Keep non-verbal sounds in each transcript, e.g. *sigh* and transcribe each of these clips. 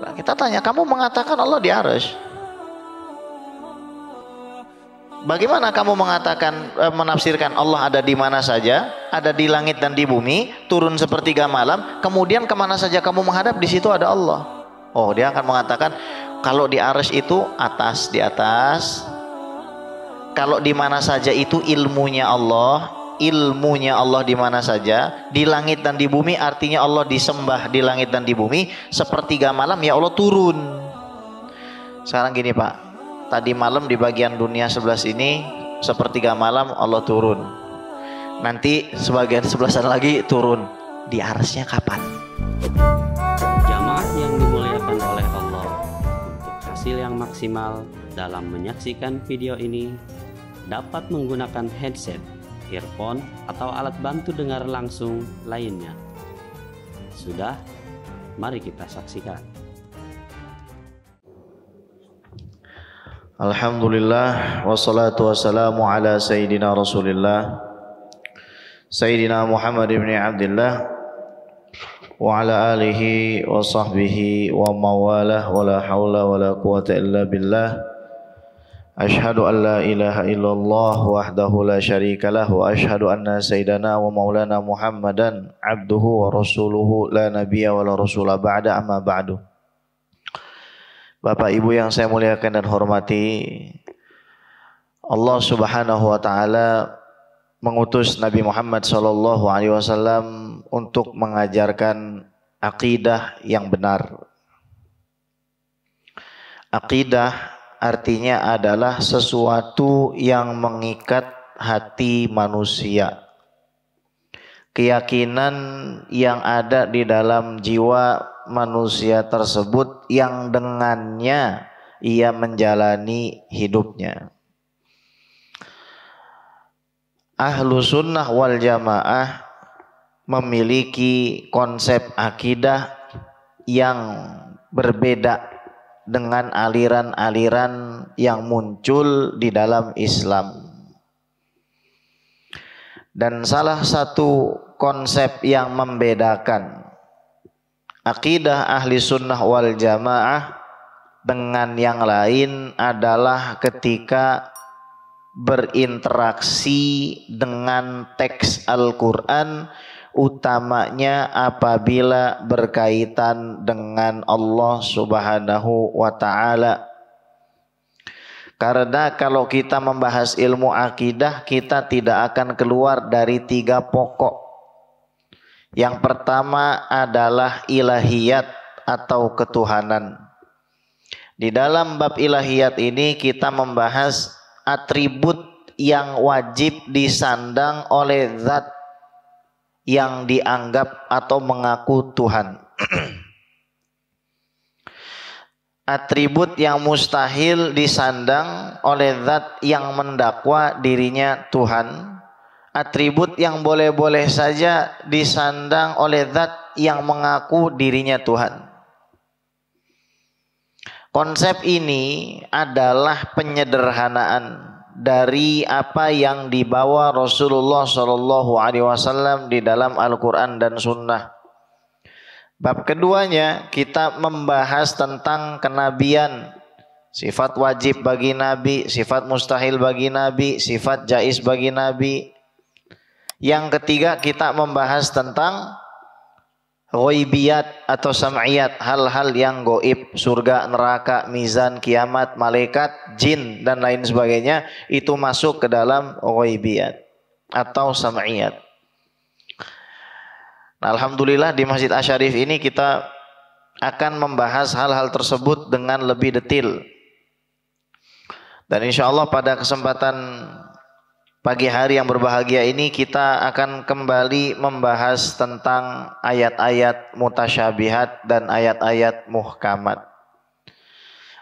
Nah, kita tanya, kamu mengatakan Allah di arus. Bagaimana kamu mengatakan e, menafsirkan Allah ada di mana saja, ada di langit dan di bumi, turun sepertiga malam, kemudian kemana saja kamu menghadap di situ ada Allah. Oh, dia akan mengatakan kalau di arus itu atas di atas, kalau di mana saja itu ilmunya Allah, ilmunya Allah di mana saja, di langit dan di bumi, artinya Allah disembah di langit dan di bumi, sepertiga malam ya Allah turun. Sekarang gini Pak, tadi malam di bagian dunia sebelah sini, sepertiga malam Allah turun. Nanti sebagian sebelah sana lagi turun. Di arsnya kapan? Jamaah yang dimuliakan oleh Allah, untuk hasil yang maksimal dalam menyaksikan video ini, dapat menggunakan headset earphone, atau alat bantu dengar langsung lainnya. Sudah? Mari kita saksikan. Alhamdulillah wassalatu wassalamu ala sayyidina Rasulillah Sayyidina Muhammad ibn Abdullah wa ala alihi wa sahbihi wa mawalah wa la haula wa la quwata illa billah أشهد أن لا إله إلا الله وحده لا شريك له وأشهد أن سيدنا ومولانا محمدا عبده ورسوله لا نبي ولا رسول بعد أما بعد Bapak Ibu yang saya muliakan dan hormati Allah Subhanahu wa taala mengutus Nabi Muhammad sallallahu alaihi wasallam untuk mengajarkan akidah yang benar. Akidah artinya adalah sesuatu yang mengikat hati manusia. Keyakinan yang ada di dalam jiwa manusia tersebut yang dengannya ia menjalani hidupnya. Ahlu sunnah wal jamaah memiliki konsep akidah yang berbeda dengan aliran-aliran yang muncul di dalam Islam. Dan salah satu konsep yang membedakan akidah ahli sunnah wal jamaah dengan yang lain adalah ketika berinteraksi dengan teks Al-Quran utamanya apabila berkaitan dengan Allah Subhanahu wa taala. Karena kalau kita membahas ilmu akidah, kita tidak akan keluar dari tiga pokok. Yang pertama adalah ilahiyat atau ketuhanan. Di dalam bab ilahiyat ini kita membahas atribut yang wajib disandang oleh zat yang dianggap atau mengaku Tuhan. *clears throat* Atribut yang mustahil disandang oleh zat yang mendakwa dirinya Tuhan. Atribut yang boleh-boleh saja disandang oleh zat yang mengaku dirinya Tuhan. Konsep ini adalah penyederhanaan dari apa yang dibawa Rasulullah Shallallahu Alaihi Wasallam di dalam Al-Quran dan Sunnah. Bab keduanya kita membahas tentang kenabian, sifat wajib bagi Nabi, sifat mustahil bagi Nabi, sifat jais bagi Nabi. Yang ketiga kita membahas tentang ghaibiyat atau sam'iyat, hal-hal yang goib, surga, neraka, mizan, kiamat, malaikat, jin dan lain sebagainya itu masuk ke dalam ghaibiyat atau sam'iyat. Nah, alhamdulillah di Masjid Asyarif ini kita akan membahas hal-hal tersebut dengan lebih detail Dan insya Allah pada kesempatan Pagi hari yang berbahagia ini kita akan kembali membahas tentang ayat-ayat mutasyabihat dan ayat-ayat muhkamat.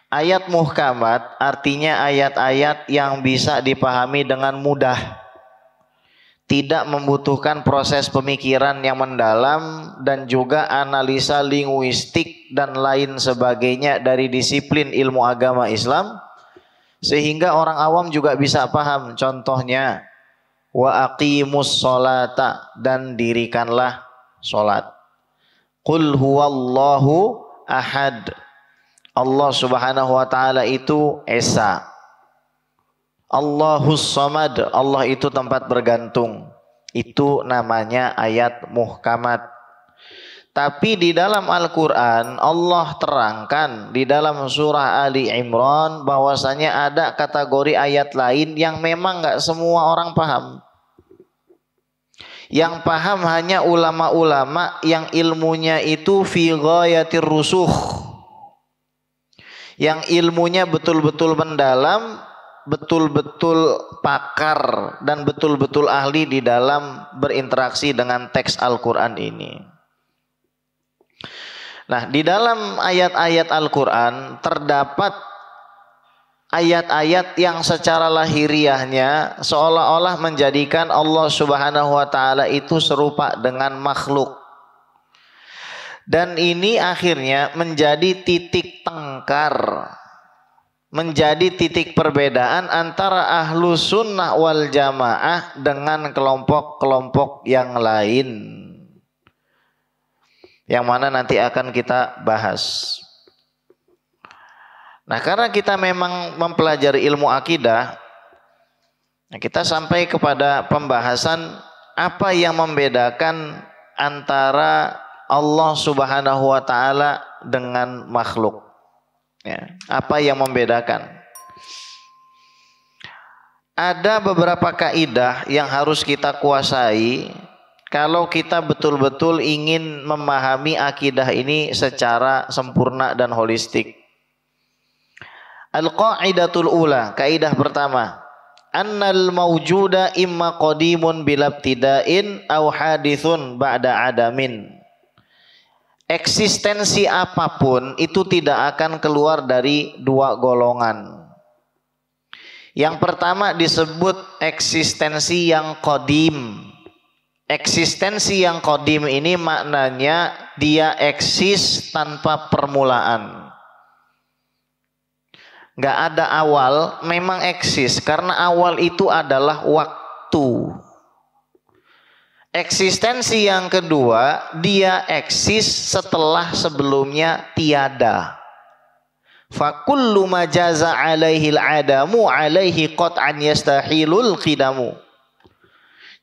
Ayat muhkamat artinya ayat-ayat yang bisa dipahami dengan mudah. Tidak membutuhkan proses pemikiran yang mendalam dan juga analisa linguistik dan lain sebagainya dari disiplin ilmu agama Islam sehingga orang awam juga bisa paham contohnya wa aqimus salata dan dirikanlah salat qul huwallahu ahad Allah Subhanahu wa taala itu esa Allahus samad Allah itu tempat bergantung itu namanya ayat muhkamat tapi di dalam Al-Quran Allah terangkan di dalam surah Ali Imran bahwasanya ada kategori ayat lain yang memang nggak semua orang paham. Yang paham hanya ulama-ulama yang ilmunya itu fi rusuh. Yang ilmunya betul-betul mendalam, betul-betul pakar dan betul-betul ahli di dalam berinteraksi dengan teks Al-Quran ini. Nah, di dalam ayat-ayat Al-Qur'an terdapat ayat-ayat yang secara lahiriahnya seolah-olah menjadikan Allah Subhanahu wa taala itu serupa dengan makhluk. Dan ini akhirnya menjadi titik tengkar menjadi titik perbedaan antara ahlu sunnah wal jamaah dengan kelompok-kelompok yang lain yang mana nanti akan kita bahas. Nah, karena kita memang mempelajari ilmu akidah, kita sampai kepada pembahasan apa yang membedakan antara Allah Subhanahu wa taala dengan makhluk. Ya, apa yang membedakan? Ada beberapa kaidah yang harus kita kuasai kalau kita betul-betul ingin memahami akidah ini secara sempurna dan holistik. Al-qa'idatul ula, kaidah pertama. Annal mawjuda imma qadimun bilabtidain aw hadithun ba'da adamin. Eksistensi apapun itu tidak akan keluar dari dua golongan. Yang pertama disebut eksistensi yang qadim Eksistensi yang kodim ini maknanya dia eksis tanpa permulaan. Gak ada awal, memang eksis karena awal itu adalah waktu. Eksistensi yang kedua, dia eksis setelah sebelumnya tiada. Fakullu majaza alaihil adamu alaihi qat'an yastahilul qidamu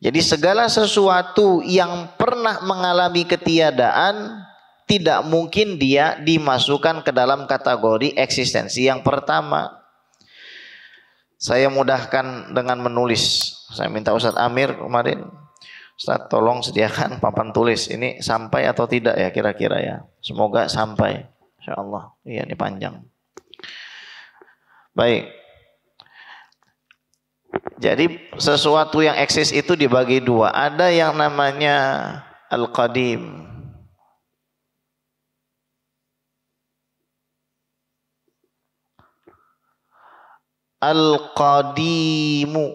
jadi segala sesuatu yang pernah mengalami ketiadaan tidak mungkin dia dimasukkan ke dalam kategori eksistensi yang pertama. Saya mudahkan dengan menulis. Saya minta Ustadz Amir kemarin, Ustaz tolong sediakan *laughs* papan tulis. Ini sampai atau tidak ya kira-kira ya. Semoga sampai. Insya Allah. Iya ini panjang. Baik. Jadi sesuatu yang eksis itu dibagi dua. Ada yang namanya al-qadim. Al-qadimu.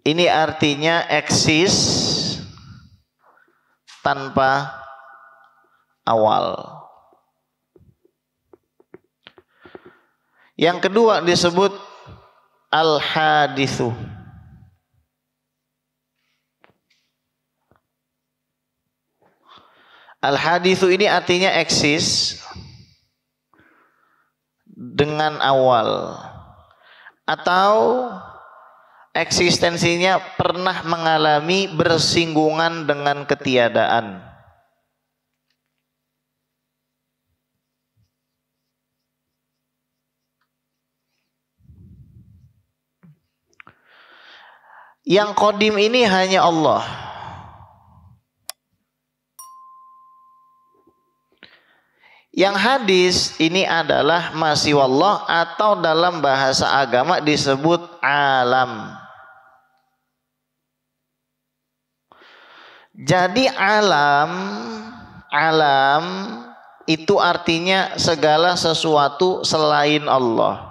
Ini artinya eksis tanpa awal. Yang kedua disebut al-hadithu Al-hadithu ini artinya eksis dengan awal atau eksistensinya pernah mengalami bersinggungan dengan ketiadaan. Yang kodim ini hanya Allah. Yang hadis ini adalah masih Allah atau dalam bahasa agama disebut alam. Jadi alam alam itu artinya segala sesuatu selain Allah.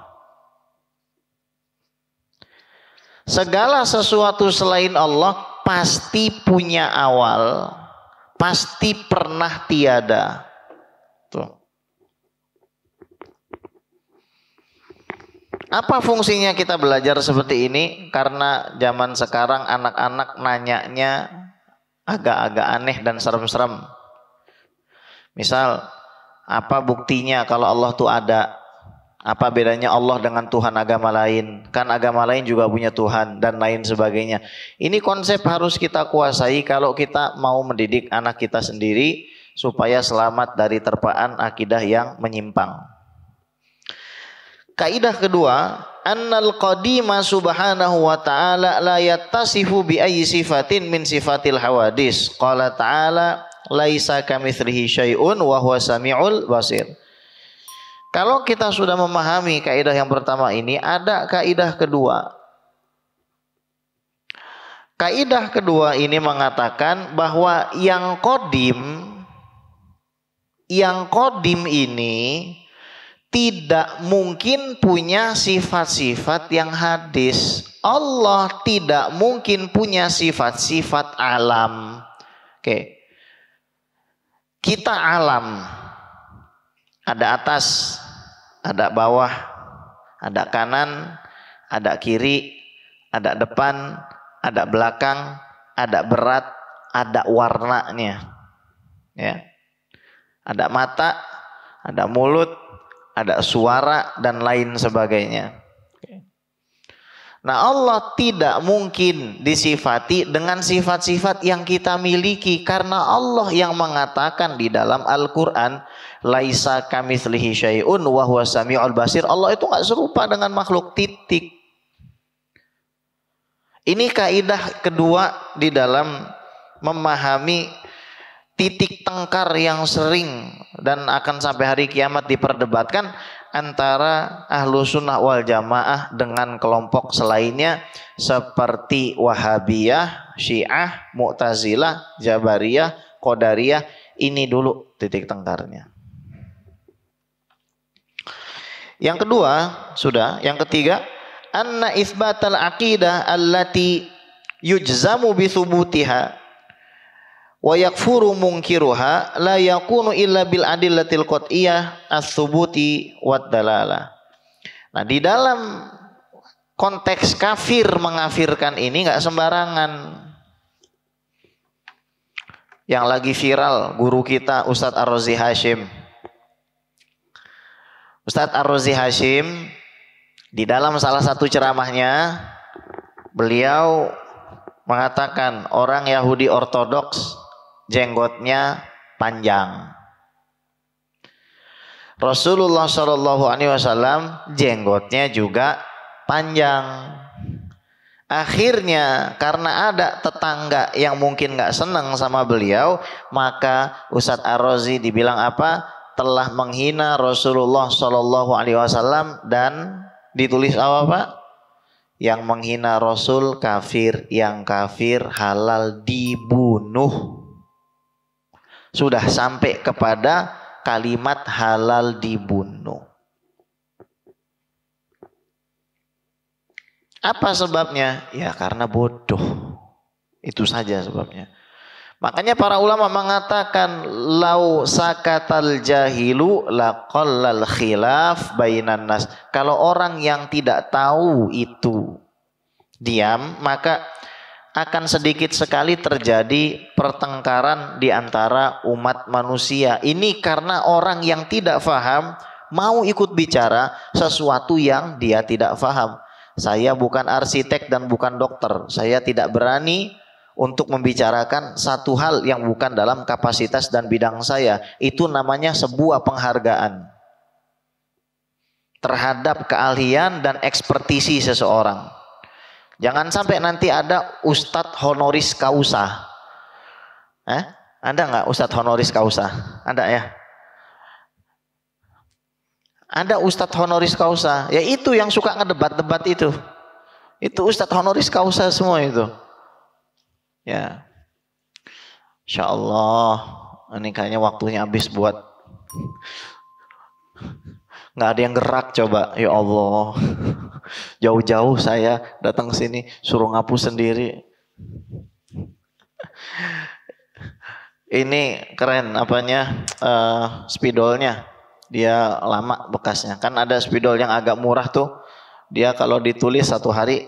Segala sesuatu selain Allah pasti punya awal, pasti pernah tiada. Tuh. Apa fungsinya kita belajar seperti ini? Karena zaman sekarang anak-anak nanyanya agak-agak aneh dan serem-serem. Misal, apa buktinya kalau Allah tuh ada? Apa bedanya Allah dengan Tuhan agama lain? Kan agama lain juga punya Tuhan dan lain sebagainya. Ini konsep harus kita kuasai kalau kita mau mendidik anak kita sendiri supaya selamat dari terpaan akidah yang menyimpang. Kaidah kedua, annal qadima subhanahu wa ta'ala la yattasifu bi ayyi sifatin min sifatil hawadis. Qala ta'ala laisa kamitslihi syai'un wa huwa samiul basir. Kalau kita sudah memahami kaidah yang pertama ini, ada kaidah kedua. Kaidah kedua ini mengatakan bahwa yang kodim, yang kodim ini tidak mungkin punya sifat-sifat yang hadis. Allah tidak mungkin punya sifat-sifat alam. Oke. Kita alam, ada atas, ada bawah, ada kanan, ada kiri, ada depan, ada belakang, ada berat, ada warnanya. Ya. Ada mata, ada mulut, ada suara dan lain sebagainya. Nah Allah tidak mungkin disifati dengan sifat-sifat yang kita miliki karena Allah yang mengatakan di dalam Al-Quran laisa kamitslihi syai'un wa huwa samiul basir. Allah itu nggak serupa dengan makhluk titik. Ini kaidah kedua di dalam memahami titik tengkar yang sering dan akan sampai hari kiamat diperdebatkan antara ahlu sunnah wal jamaah dengan kelompok selainnya seperti wahabiyah, syiah, mu'tazilah, jabariyah, qadariyah ini dulu titik tengkarnya. Yang ya. kedua, sudah. Yang ya. ketiga, anna isbatal aqidah allati yujzamu bi thubutiha wa yakfuru munkiruha la yakunu illa bil adillatil qat'iyah as-subuti wad dalalah. Nah, di dalam konteks kafir mengafirkan ini nggak sembarangan. Yang lagi viral guru kita Ustadz Arrozi Hashim Ustadz ar razi Hashim di dalam salah satu ceramahnya beliau mengatakan orang Yahudi Ortodoks jenggotnya panjang. Rasulullah Shallallahu Alaihi Wasallam jenggotnya juga panjang. Akhirnya karena ada tetangga yang mungkin nggak seneng sama beliau, maka Ustadz Arrozi dibilang apa? telah menghina Rasulullah Shallallahu Alaihi Wasallam dan ditulis apa pak? Yang menghina Rasul kafir, yang kafir halal dibunuh. Sudah sampai kepada kalimat halal dibunuh. Apa sebabnya? Ya karena bodoh. Itu saja sebabnya. Makanya para ulama mengatakan lau sakatal jahilu laqallal khilaf bainan nas. Kalau orang yang tidak tahu itu diam, maka akan sedikit sekali terjadi pertengkaran di antara umat manusia. Ini karena orang yang tidak faham mau ikut bicara sesuatu yang dia tidak faham. Saya bukan arsitek dan bukan dokter. Saya tidak berani untuk membicarakan satu hal yang bukan dalam kapasitas dan bidang saya. Itu namanya sebuah penghargaan terhadap keahlian dan ekspertisi seseorang. Jangan sampai nanti ada ustadz honoris causa. Eh? Ada nggak ustadz honoris causa? Ada ya? Ada ustadz honoris causa, ya itu yang suka ngedebat-debat itu. Itu ustadz honoris causa semua itu. Ya. Insya Allah ini kayaknya waktunya habis buat nggak ada yang gerak coba ya Allah jauh-jauh saya datang ke sini suruh ngapu sendiri ini keren apanya uh, spidolnya dia lama bekasnya kan ada spidol yang agak murah tuh dia kalau ditulis satu hari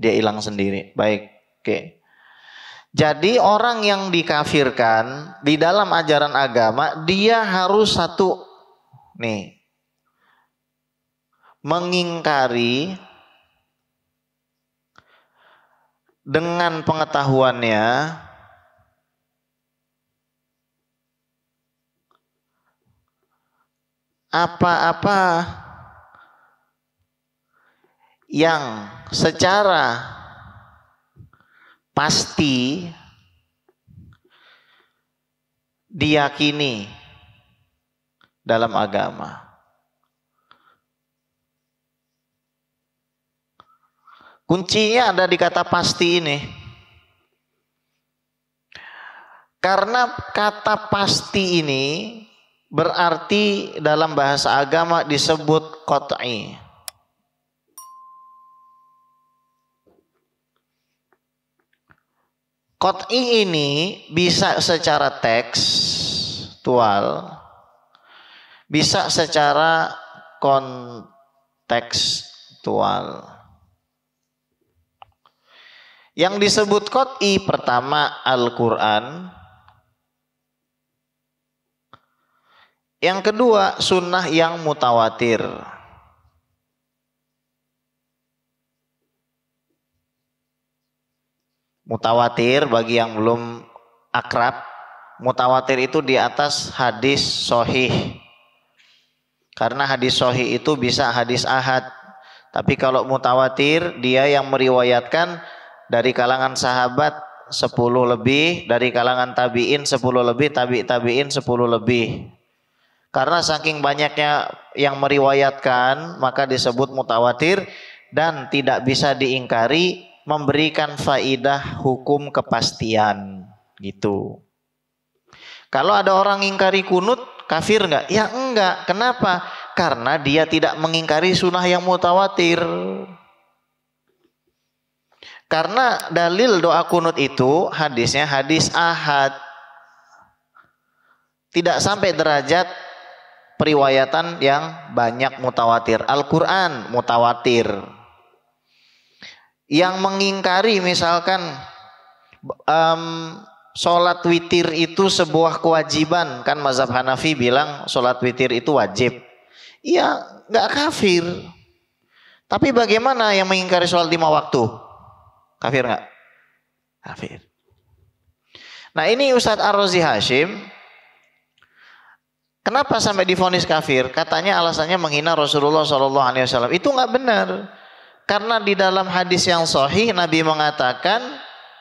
dia hilang sendiri baik oke okay. Jadi orang yang dikafirkan di dalam ajaran agama dia harus satu nih mengingkari dengan pengetahuannya apa-apa yang secara pasti diyakini dalam agama. Kuncinya ada di kata pasti ini. Karena kata pasti ini berarti dalam bahasa agama disebut koti. Kot'i ini bisa secara teks tekstual, bisa secara kontekstual. Yang disebut kot'i pertama Al-Quran, yang kedua sunnah yang mutawatir. Mutawatir bagi yang belum akrab, mutawatir itu di atas hadis sohih. Karena hadis sohih itu bisa hadis ahad. Tapi kalau mutawatir, dia yang meriwayatkan dari kalangan sahabat 10 lebih, dari kalangan tabi'in 10 lebih, tabi' tabi'in 10 lebih. Karena saking banyaknya yang meriwayatkan, maka disebut mutawatir dan tidak bisa diingkari memberikan faidah hukum kepastian gitu. Kalau ada orang ingkari kunut, kafir nggak? Ya enggak. Kenapa? Karena dia tidak mengingkari sunnah yang mutawatir. Karena dalil doa kunut itu hadisnya hadis ahad. Tidak sampai derajat periwayatan yang banyak mutawatir. Al-Quran mutawatir yang mengingkari misalkan um, sholat witir itu sebuah kewajiban kan mazhab Hanafi bilang sholat witir itu wajib ya nggak kafir tapi bagaimana yang mengingkari sholat lima waktu kafir nggak kafir nah ini Ustadz Arrozi Hashim Kenapa sampai difonis kafir? Katanya alasannya menghina Rasulullah SAW Itu nggak benar. Karena di dalam hadis yang sahih Nabi mengatakan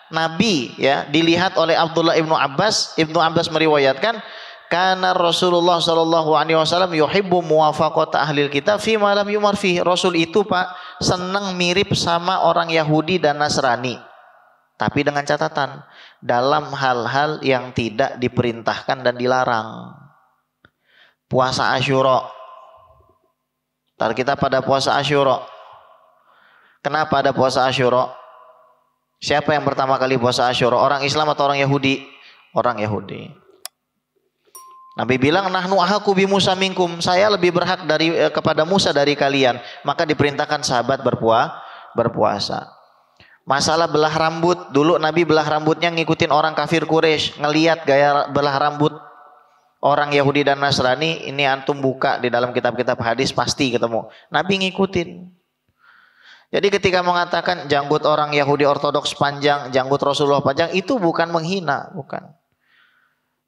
Nabi ya dilihat oleh Abdullah ibnu Abbas, ibnu Abbas meriwayatkan karena Rasulullah Shallallahu Alaihi Wasallam yohibu muwafaqata ahlil kita fi malam yumar fi Rasul itu pak senang mirip sama orang Yahudi dan Nasrani tapi dengan catatan dalam hal-hal yang tidak diperintahkan dan dilarang puasa Ashuro Ntar kita pada puasa Ashuro Kenapa ada puasa Ashura? Siapa yang pertama kali puasa Ashura? Orang Islam atau orang Yahudi? Orang Yahudi. Nabi bilang nahnu ahaku bi Musa minkum, saya lebih berhak dari eh, kepada Musa dari kalian. Maka diperintahkan sahabat berpuasa, berpuasa. Masalah belah rambut, dulu Nabi belah rambutnya ngikutin orang kafir Quraisy, ngeliat gaya belah rambut orang Yahudi dan Nasrani, ini antum buka di dalam kitab-kitab hadis pasti ketemu. Nabi ngikutin. Jadi ketika mengatakan janggut orang Yahudi Ortodoks panjang, janggut Rasulullah panjang, itu bukan menghina, bukan.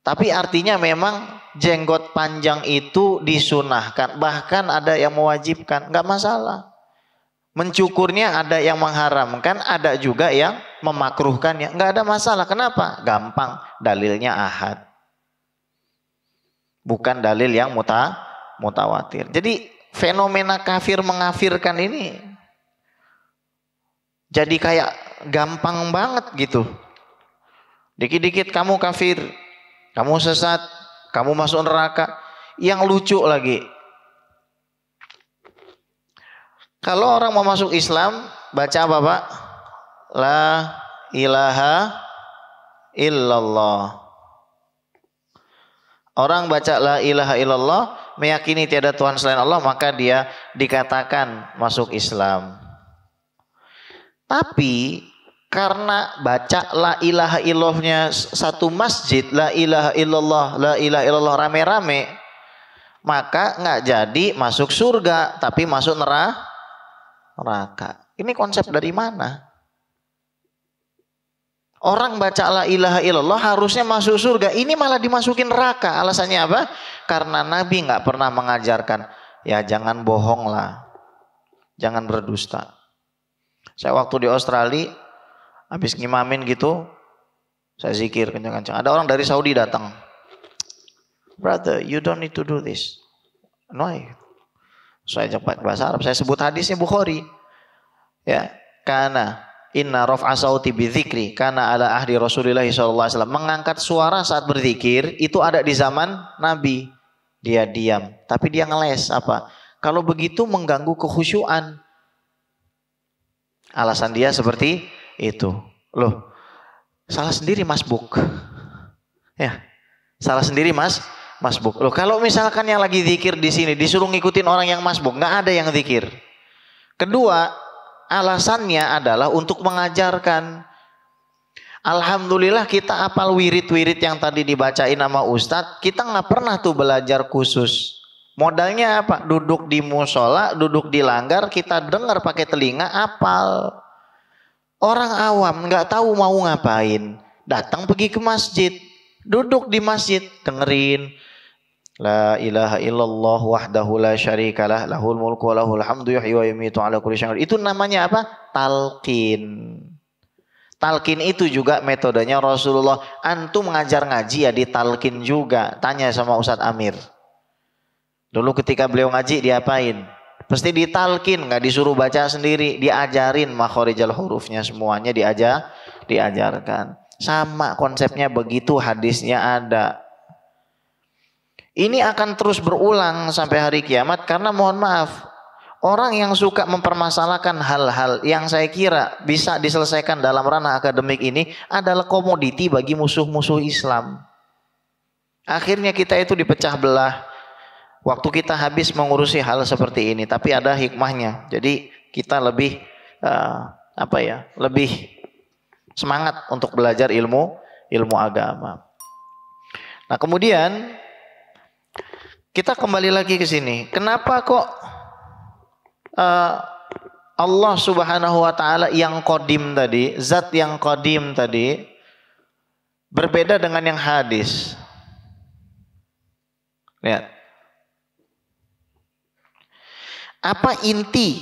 Tapi artinya memang jenggot panjang itu disunahkan. Bahkan ada yang mewajibkan, nggak masalah. Mencukurnya ada yang mengharamkan, ada juga yang memakruhkannya. Nggak ada masalah. Kenapa? Gampang. Dalilnya ahad. Bukan dalil yang muta, mutawatir. Jadi fenomena kafir mengafirkan ini jadi kayak gampang banget gitu. Dikit-dikit kamu kafir, kamu sesat, kamu masuk neraka. Yang lucu lagi. Kalau orang mau masuk Islam, baca apa Pak? La ilaha illallah. Orang baca la ilaha illallah, meyakini tiada Tuhan selain Allah, maka dia dikatakan masuk Islam. Tapi karena baca la ilaha illallahnya satu masjid la ilaha illallah la ilaha illallah rame-rame maka nggak jadi masuk surga tapi masuk neraka ini konsep dari mana orang baca la ilaha illallah harusnya masuk surga ini malah dimasukin neraka alasannya apa karena nabi nggak pernah mengajarkan ya jangan bohong lah jangan berdusta saya waktu di Australia habis ngimamin gitu saya zikir kencang-kencang. Ada orang dari Saudi datang. Brother, you don't need to do this. No. Saya cepat bahasa Arab. Saya sebut hadisnya Bukhari. Ya, karena inna raf'a sauti bidzikri karena ala ahli Rasulillah sallallahu alaihi Mengangkat suara saat berzikir itu ada di zaman Nabi. Dia diam, tapi dia ngeles apa? Kalau begitu mengganggu kekhusyuan. Alasan dia seperti itu. Loh, salah sendiri masbuk. Ya, salah sendiri mas masbuk. Loh, kalau misalkan yang lagi zikir di sini disuruh ngikutin orang yang masbuk, nggak ada yang zikir. Kedua, alasannya adalah untuk mengajarkan. Alhamdulillah kita apal wirid-wirid yang tadi dibacain sama Ustadz, kita nggak pernah tuh belajar khusus. Modalnya apa? Duduk di musola, duduk di langgar, kita dengar pakai telinga, apal. Orang awam nggak tahu mau ngapain. Datang pergi ke masjid, duduk di masjid, dengerin. La ilaha illallah wahdahu la syarikalah lahul mulku wa lahul hamdu yuhyi wa yumiitu ala kulli syai'in. Itu namanya apa? Talqin. Talkin itu juga metodenya Rasulullah. Antum ngajar ngaji ya di talkin juga. Tanya sama Ustadz Amir. Dulu ketika beliau ngaji diapain? Pasti ditalkin, nggak disuruh baca sendiri, diajarin makhorijal hurufnya semuanya diajar, diajarkan. Sama konsepnya begitu hadisnya ada. Ini akan terus berulang sampai hari kiamat karena mohon maaf, orang yang suka mempermasalahkan hal-hal yang saya kira bisa diselesaikan dalam ranah akademik ini adalah komoditi bagi musuh-musuh Islam. Akhirnya kita itu dipecah belah, Waktu kita habis mengurusi hal seperti ini, tapi ada hikmahnya. Jadi kita lebih uh, apa ya? Lebih semangat untuk belajar ilmu ilmu agama. Nah, kemudian kita kembali lagi ke sini. Kenapa kok uh, Allah Subhanahu wa taala yang kodim tadi, zat yang kodim tadi berbeda dengan yang hadis. Lihat. Apa inti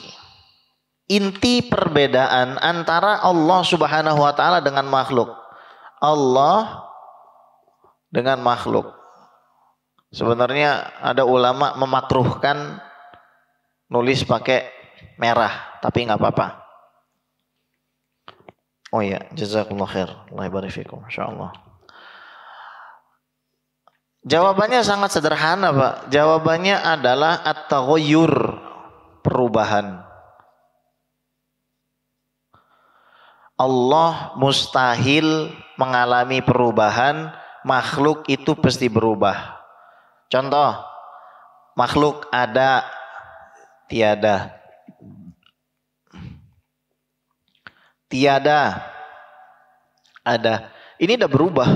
inti perbedaan antara Allah Subhanahu wa taala dengan makhluk? Allah dengan makhluk. Sebenarnya ada ulama memakruhkan nulis pakai merah, tapi nggak apa-apa. Oh iya, jazakumullah khair. Allah Insya Allah Jawabannya sangat sederhana, Pak. Jawabannya adalah at-taghayyur perubahan. Allah mustahil mengalami perubahan, makhluk itu pasti berubah. Contoh, makhluk ada, tiada. Tiada, ada. Ini udah berubah.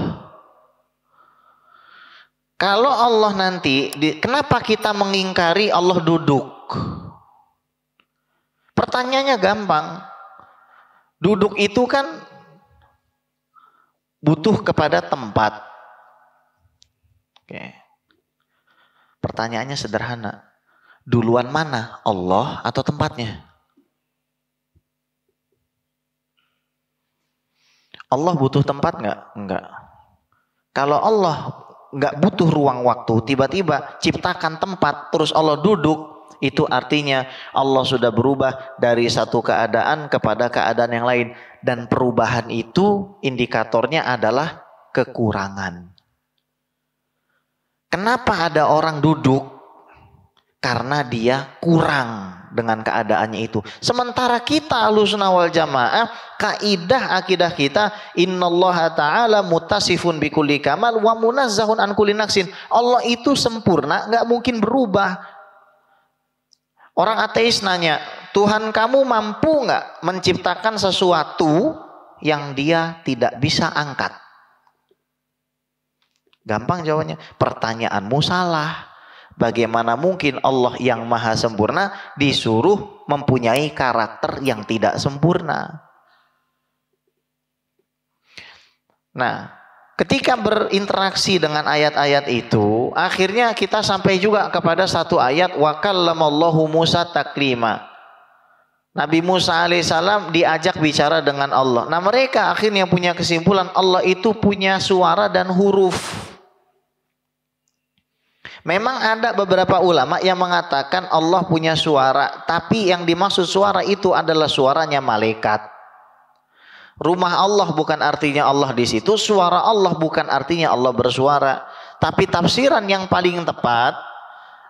Kalau Allah nanti, kenapa kita mengingkari Allah duduk? Pertanyaannya gampang. Duduk itu kan butuh kepada tempat. Oke. Pertanyaannya sederhana. Duluan mana? Allah atau tempatnya? Allah butuh tempat nggak? Enggak. Kalau Allah nggak butuh ruang waktu, tiba-tiba ciptakan tempat, terus Allah duduk, itu gitu. artinya Allah sudah berubah dari satu keadaan kepada keadaan yang lain. Dan perubahan itu indikatornya adalah kekurangan. Kenapa ada orang duduk? Karena dia kurang dengan keadaannya itu. Sementara kita alusna wal jamaah, kaidah akidah kita, innallaha ta'ala mutasifun bikulli kamal wa munazzahun an kulli Allah itu sempurna, nggak mungkin berubah Orang ateis nanya, Tuhan kamu mampu nggak menciptakan sesuatu yang dia tidak bisa angkat? Gampang jawabannya, pertanyaanmu salah. Bagaimana mungkin Allah yang maha sempurna disuruh mempunyai karakter yang tidak sempurna? Nah, ketika berinteraksi dengan ayat-ayat itu, akhirnya kita sampai juga kepada satu ayat wa kallamallahu Musa taklima. Nabi Musa alaihissalam diajak bicara dengan Allah. Nah mereka akhirnya punya kesimpulan Allah itu punya suara dan huruf. Memang ada beberapa ulama yang mengatakan Allah punya suara, tapi yang dimaksud suara itu adalah suaranya malaikat. Rumah Allah bukan artinya Allah di situ, suara Allah bukan artinya Allah bersuara, tapi tafsiran yang paling tepat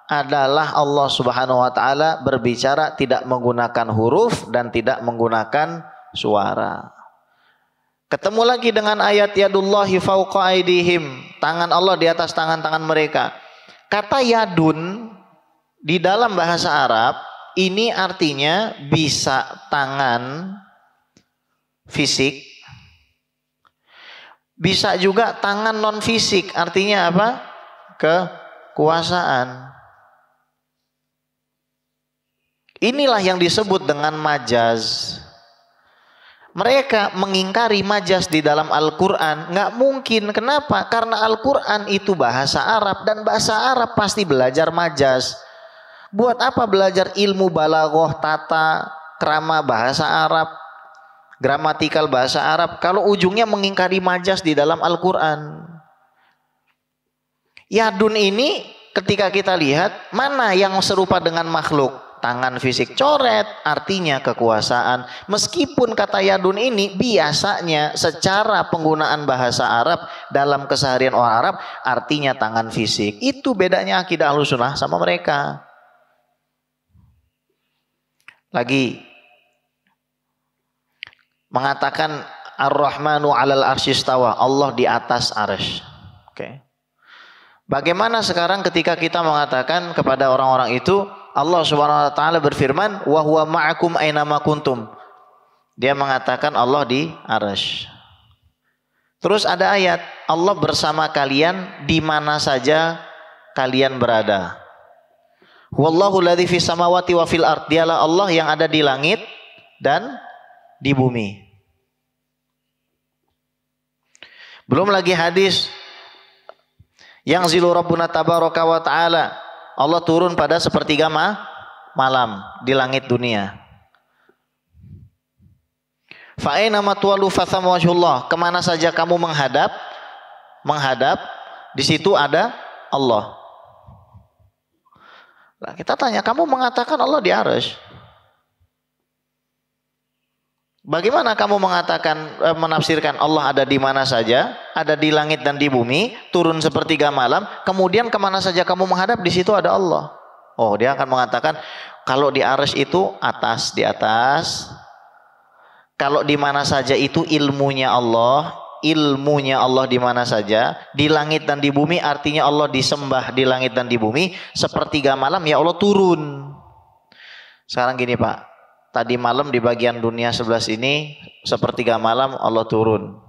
adalah Allah Subhanahu wa taala berbicara tidak menggunakan huruf dan tidak menggunakan suara. Ketemu lagi dengan ayat yadullahi fauqa aidihim, tangan Allah di atas tangan-tangan mereka. Kata yadun di dalam bahasa Arab ini artinya bisa tangan fisik. Bisa juga tangan non fisik, artinya apa? Kekuasaan. Inilah yang disebut dengan majaz. Mereka mengingkari majas di dalam Al-Quran. Nggak mungkin. Kenapa? Karena Al-Quran itu bahasa Arab. Dan bahasa Arab pasti belajar majas. Buat apa belajar ilmu balagoh, tata, krama, bahasa Arab? gramatikal bahasa Arab kalau ujungnya mengingkari majas di dalam Al-Qur'an. Yadun ini ketika kita lihat mana yang serupa dengan makhluk? Tangan fisik coret artinya kekuasaan. Meskipun kata yadun ini biasanya secara penggunaan bahasa Arab dalam keseharian orang Arab artinya tangan fisik. Itu bedanya akidah Ahlussunnah sama mereka. Lagi mengatakan Ar-Rahmanu 'alal arsyistawa, Allah di atas arsy. Oke. Bagaimana sekarang ketika kita mengatakan kepada orang-orang itu Allah Subhanahu wa taala berfirman wa huwa ma'akum aina kuntum. Dia mengatakan Allah di arsy. Terus ada ayat Allah bersama kalian di mana saja kalian berada. Wallahu ladzi fis samawati wa fil ard. Dialah Allah yang ada di langit dan di bumi. Belum lagi hadis yang zilu rabbuna tabaraka wa taala Allah turun pada sepertiga ma malam di langit dunia. Fa matwalu wajhullah. Kemana saja kamu menghadap, menghadap, di situ ada Allah. Nah, kita tanya, kamu mengatakan Allah di arus. Bagaimana kamu mengatakan e, menafsirkan Allah ada di mana saja, ada di langit dan di bumi, turun sepertiga malam, kemudian kemana saja kamu menghadap di situ ada Allah. Oh, dia akan mengatakan kalau di ars itu atas di atas, kalau di mana saja itu ilmunya Allah, ilmunya Allah di mana saja, di langit dan di bumi artinya Allah disembah di langit dan di bumi, sepertiga malam ya Allah turun. Sekarang gini Pak, Tadi malam di bagian dunia sebelah sini sepertiga malam Allah turun.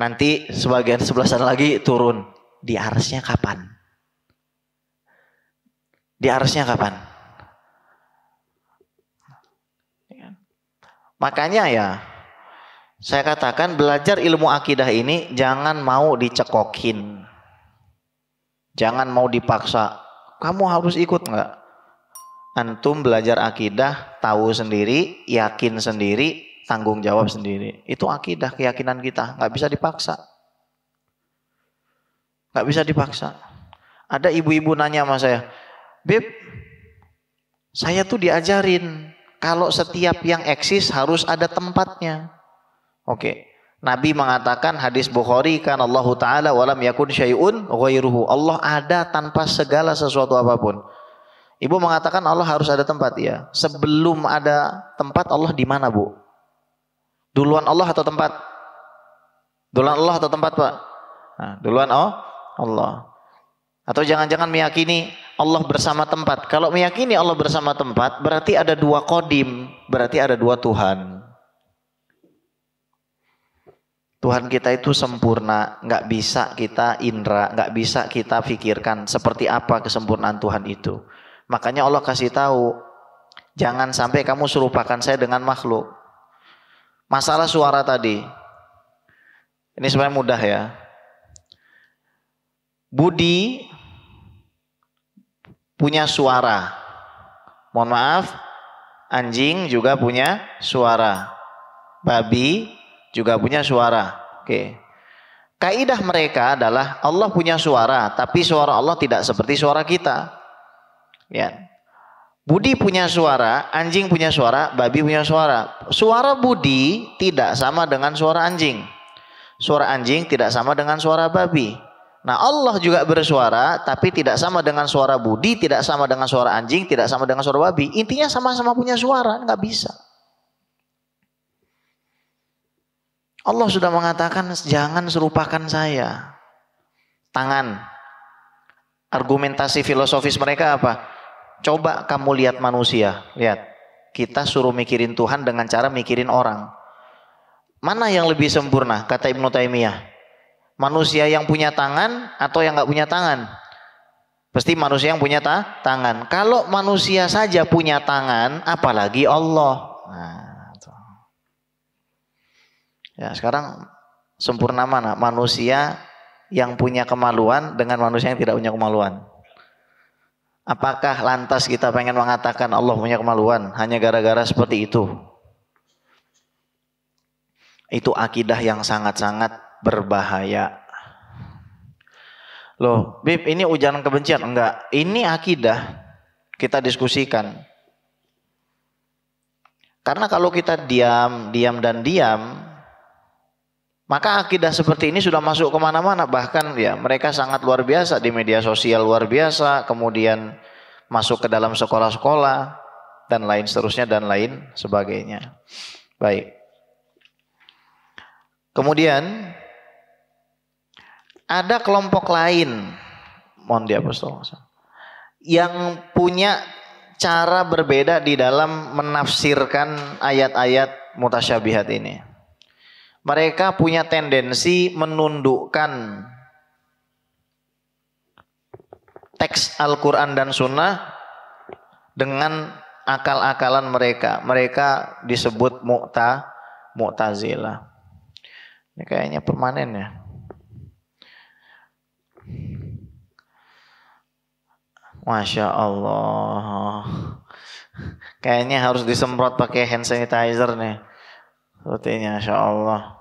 Nanti sebagian sebelah sana lagi turun. Di arsnya kapan? Di arsnya kapan? Makanya ya, saya katakan belajar ilmu akidah ini jangan mau dicekokin. Jangan mau dipaksa. Kamu harus ikut nggak? antum belajar akidah, tahu sendiri, yakin sendiri, tanggung jawab sendiri. Itu akidah, keyakinan kita, nggak bisa dipaksa. Nggak bisa dipaksa. Ada ibu-ibu nanya sama saya, Bib, saya tuh diajarin kalau setiap yang eksis harus ada tempatnya. Oke. Nabi mengatakan hadis Bukhari kan Allah taala walam yakun syai'un ghairuhu. Allah ada tanpa segala sesuatu apapun. Ibu mengatakan Allah harus ada tempat ya. Sebelum ada tempat Allah di mana bu? Duluan Allah atau tempat? Duluan Allah atau tempat pak? Nah, duluan oh Allah. Atau jangan-jangan meyakini Allah bersama tempat. Kalau meyakini Allah bersama tempat, berarti ada dua kodim, berarti ada dua Tuhan. Tuhan kita itu sempurna, nggak bisa kita indra, nggak bisa kita pikirkan seperti apa kesempurnaan Tuhan itu. Makanya Allah kasih tahu, jangan sampai kamu serupakan saya dengan makhluk. Masalah suara tadi, ini sebenarnya mudah ya. Budi punya suara. Mohon maaf, anjing juga punya suara. Babi juga punya suara. Oke. Kaidah mereka adalah Allah punya suara, tapi suara Allah tidak seperti suara kita. Ya. Budi punya suara, anjing punya suara, babi punya suara. Suara budi tidak sama dengan suara anjing. Suara anjing tidak sama dengan suara babi. Nah Allah juga bersuara tapi tidak sama dengan suara budi, tidak sama dengan suara anjing, tidak sama dengan suara babi. Intinya sama-sama punya suara, nggak bisa. Allah sudah mengatakan jangan serupakan saya. Tangan. Argumentasi filosofis mereka apa? Coba kamu lihat manusia, lihat. Kita suruh mikirin Tuhan dengan cara mikirin orang. Mana yang lebih sempurna? Kata Ibnu Taimiyah. Manusia yang punya tangan atau yang nggak punya tangan? Pasti manusia yang punya ta tangan. Kalau manusia saja punya tangan, apalagi Allah. Nah, ya sekarang sempurna mana? Manusia yang punya kemaluan dengan manusia yang tidak punya kemaluan. Apakah lantas kita pengen mengatakan Allah punya kemaluan hanya gara-gara seperti itu? Itu akidah yang sangat-sangat berbahaya. Loh, Bib, ini ujaran kebencian? Enggak, ini akidah. Kita diskusikan. Karena kalau kita diam, diam dan diam, maka akidah seperti ini sudah masuk kemana-mana. Bahkan ya mereka sangat luar biasa di media sosial luar biasa. Kemudian masuk ke dalam sekolah-sekolah dan lain seterusnya dan lain sebagainya. Baik. Kemudian ada kelompok lain mohon diapostol yang punya cara berbeda di dalam menafsirkan ayat-ayat mutasyabihat ini mereka punya tendensi menundukkan teks Al-Quran dan Sunnah dengan akal-akalan mereka. Mereka disebut mukta, mu'tazilah. Ini kayaknya permanen ya. Masya Allah. Kayaknya harus disemprot pakai hand sanitizer nih. Sepertinya, Masya Allah.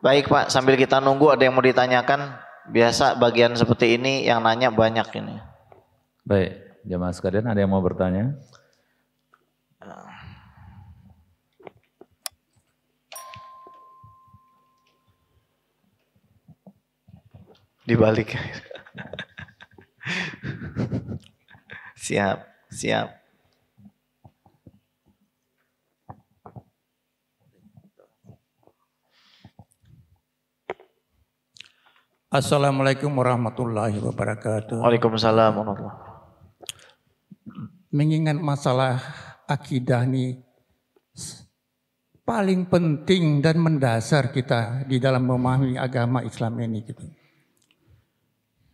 Baik Pak, sambil kita nunggu ada yang mau ditanyakan. Biasa bagian seperti ini yang nanya banyak ini. Baik, Jemaah sekalian ada yang mau bertanya? Dibalik siap, siap. Assalamualaikum warahmatullahi wabarakatuh. Waalaikumsalam warahmatullahi Mengingat masalah akidah ini paling penting dan mendasar kita di dalam memahami agama Islam ini gitu.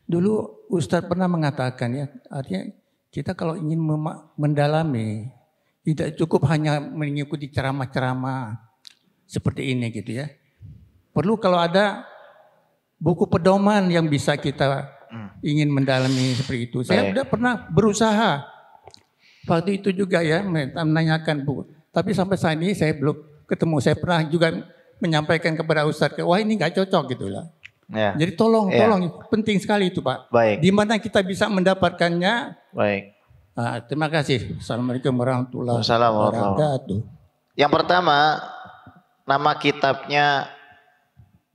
Dulu Ustadz pernah mengatakan ya, artinya kita kalau ingin mendalami, tidak cukup hanya mengikuti ceramah-ceramah seperti ini gitu ya. Perlu kalau ada buku pedoman yang bisa kita hmm. ingin mendalami seperti itu. Saya sudah pernah berusaha waktu itu juga ya menanyakan buku tapi sampai saat ini saya belum ketemu. Saya pernah juga menyampaikan kepada Ustadz, wah ini nggak cocok gitu lah. Yeah. Jadi tolong, yeah. tolong penting sekali itu Pak. Baik. Di mana kita bisa mendapatkannya? Baik. Nah, terima kasih. Assalamualaikum warahmatullahi wabarakatuh. Yang pertama, nama kitabnya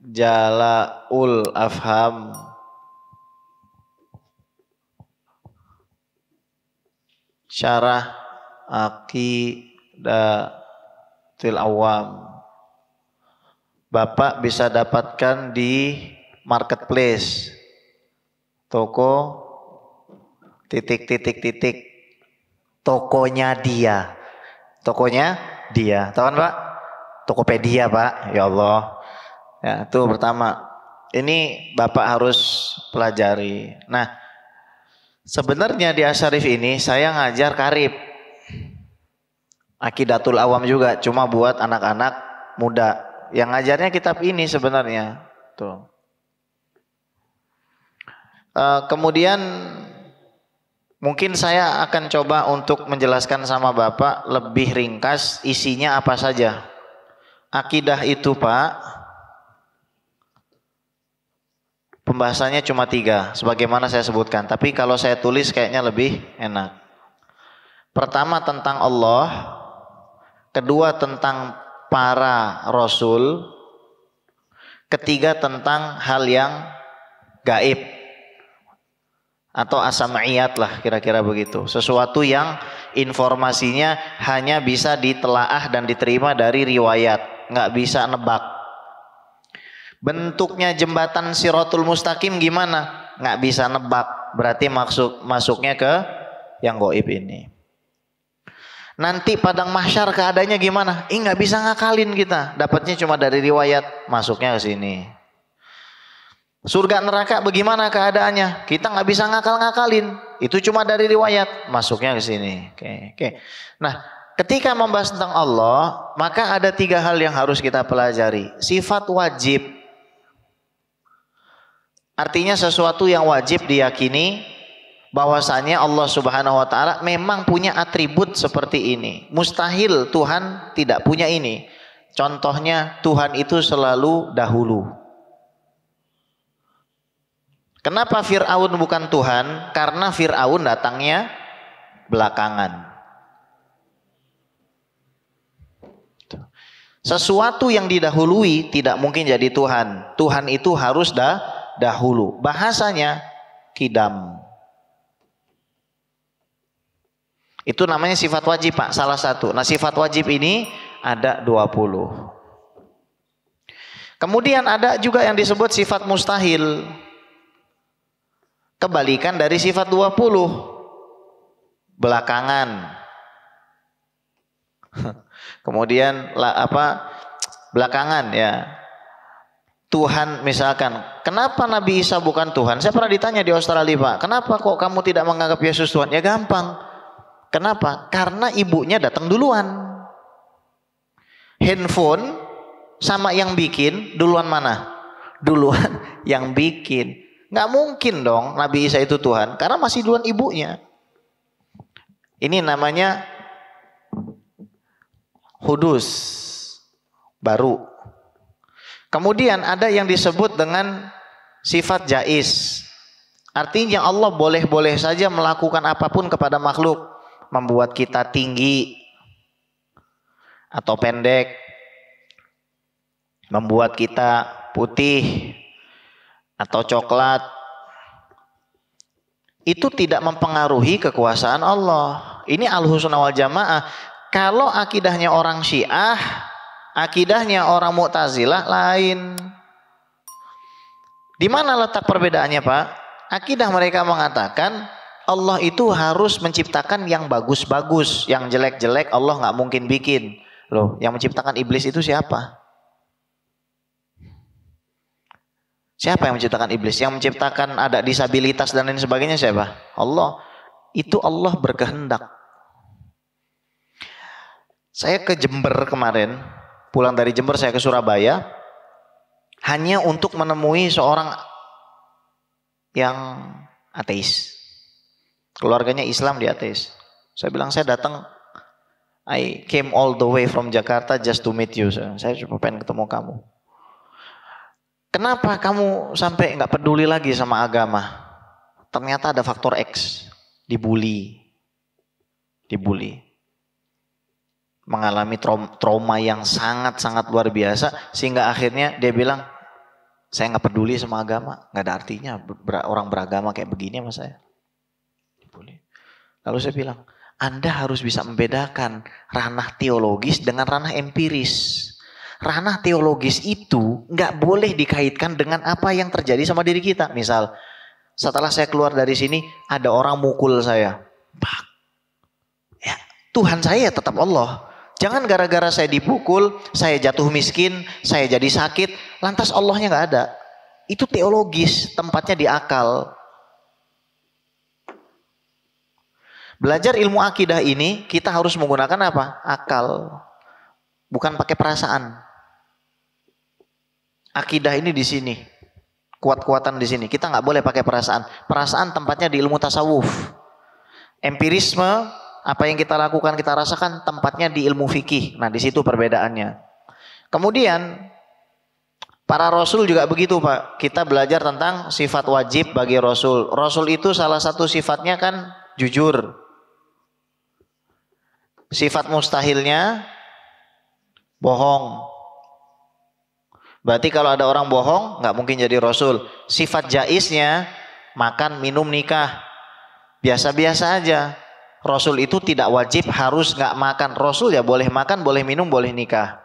Jalaul Afham Syarah Aqidatul Awam. Bapak bisa dapatkan di marketplace, toko, titik, titik, titik, tokonya dia, tokonya dia, tahu kan pak? Tokopedia pak, ya Allah. Ya, itu pertama. Ini bapak harus pelajari. Nah, sebenarnya di Asyarif ini saya ngajar karib, akidatul awam juga, cuma buat anak-anak muda. Yang ngajarnya kitab ini sebenarnya, tuh. Eh, kemudian mungkin saya akan coba untuk menjelaskan sama Bapak lebih ringkas isinya apa saja. Akidah itu Pak, pembahasannya cuma tiga, sebagaimana saya sebutkan. Tapi kalau saya tulis kayaknya lebih enak. Pertama tentang Allah, kedua tentang para rasul, ketiga tentang hal yang gaib atau asamiyat lah kira-kira begitu. Sesuatu yang informasinya hanya bisa ditelaah dan diterima dari riwayat, nggak bisa nebak. Bentuknya jembatan sirotul Mustaqim gimana? Nggak bisa nebak. Berarti masuk masuknya ke yang goib ini. Nanti padang mahsyar keadaannya gimana? Ih nggak bisa ngakalin kita. Dapatnya cuma dari riwayat, masuknya ke sini. Surga neraka bagaimana keadaannya? Kita nggak bisa ngakal-ngakalin. Itu cuma dari riwayat masuknya ke sini. Oke, oke. Nah, ketika membahas tentang Allah, maka ada tiga hal yang harus kita pelajari. Sifat wajib. Artinya sesuatu yang wajib diyakini bahwasanya Allah Subhanahu wa taala memang punya atribut seperti ini. Mustahil Tuhan tidak punya ini. Contohnya Tuhan itu selalu dahulu. Kenapa Fir'aun bukan Tuhan? Karena Fir'aun datangnya belakangan. Sesuatu yang didahului tidak mungkin jadi Tuhan. Tuhan itu harus dah dahulu. Bahasanya kidam. Itu namanya sifat wajib Pak, salah satu. Nah sifat wajib ini ada 20. Kemudian ada juga yang disebut sifat mustahil. Kebalikan dari sifat 20. Belakangan. *laughs* Kemudian apa? Belakangan ya. Tuhan misalkan, kenapa Nabi Isa bukan Tuhan? Saya pernah ditanya di Australia, Pak, kenapa kok kamu tidak menganggap Yesus Tuhan? Ya gampang. Kenapa? Karena ibunya datang duluan. Handphone sama yang bikin duluan mana? Duluan *laughs* yang bikin. Nggak mungkin dong Nabi Isa itu Tuhan. Karena masih duluan ibunya. Ini namanya hudus baru. Kemudian ada yang disebut dengan sifat jais. Artinya Allah boleh-boleh saja melakukan apapun kepada makhluk. Membuat kita tinggi atau pendek. Membuat kita putih atau coklat itu tidak mempengaruhi kekuasaan Allah. Ini al-husna wal jamaah. Kalau akidahnya orang Syiah, akidahnya orang Mu'tazilah lain. Di mana letak perbedaannya, Pak? Akidah mereka mengatakan Allah itu harus menciptakan yang bagus-bagus, yang jelek-jelek Allah nggak mungkin bikin. Loh, yang menciptakan iblis itu siapa? Siapa yang menciptakan iblis? Yang menciptakan ada disabilitas dan lain sebagainya siapa? Allah. Itu Allah berkehendak. Saya ke Jember kemarin, pulang dari Jember saya ke Surabaya, hanya untuk menemui seorang yang ateis. Keluarganya Islam di ateis. Saya bilang saya datang I came all the way from Jakarta just to meet you. Saya cuma pengen ketemu kamu. Kenapa kamu sampai nggak peduli lagi sama agama? Ternyata ada faktor X, dibully, dibully, mengalami trauma yang sangat-sangat luar biasa sehingga akhirnya dia bilang saya nggak peduli sama agama, nggak ada artinya orang beragama kayak begini sama saya. Dibully. Lalu saya bilang, Anda harus bisa membedakan ranah teologis dengan ranah empiris ranah teologis itu nggak boleh dikaitkan dengan apa yang terjadi sama diri kita. Misal, setelah saya keluar dari sini, ada orang mukul saya. Bak. Ya, Tuhan saya tetap Allah. Jangan gara-gara saya dipukul, saya jatuh miskin, saya jadi sakit, lantas Allahnya nggak ada. Itu teologis, tempatnya di akal. Belajar ilmu akidah ini kita harus menggunakan apa? Akal. Bukan pakai perasaan. Akidah ini di sini. Kuat-kuatan di sini. Kita nggak boleh pakai perasaan. Perasaan tempatnya di ilmu tasawuf. Empirisme, apa yang kita lakukan, kita rasakan tempatnya di ilmu fikih. Nah, di situ perbedaannya. Kemudian Para rasul juga begitu, Pak. Kita belajar tentang sifat wajib bagi rasul. Rasul itu salah satu sifatnya kan jujur. Sifat mustahilnya bohong. Berarti kalau ada orang bohong nggak mungkin jadi rasul. Sifat jaisnya makan, minum, nikah. Biasa-biasa aja. Rasul itu tidak wajib harus nggak makan. Rasul ya boleh makan, boleh minum, boleh nikah.